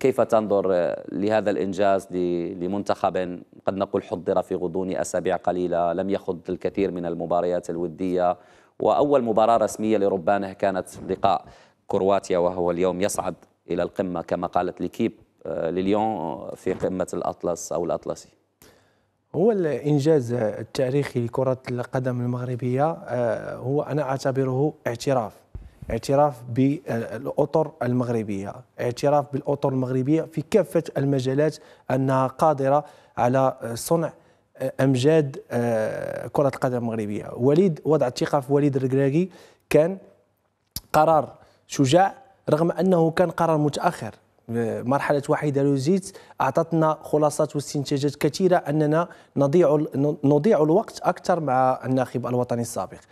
كيف تنظر لهذا الإنجاز لمنتخب قد نقول حضر في غضون أسابيع قليلة لم يخض الكثير من المباريات الودية وأول مباراة رسمية لربانه كانت لقاء كرواتيا وهو اليوم يصعد إلى القمة كما قالت ليكيب آه، لليون في قمة الأطلس أو الأطلسي هو الانجاز التاريخي لكره القدم المغربيه آه، هو انا اعتبره اعتراف اعتراف بالاطر المغربيه، اعتراف بالاطر المغربيه في كافه المجالات انها قادره على صنع امجاد آه، كره القدم المغربيه، وليد وضع الثقه في وليد الركراكي كان قرار شجاع رغم انه كان قرار متاخر آه، مرحلة وحيدة لوزيت أعطتنا خلاصات واستنتاجات كثيرة أننا نضيع نضيع الوقت أكثر مع الناخب الوطني السابق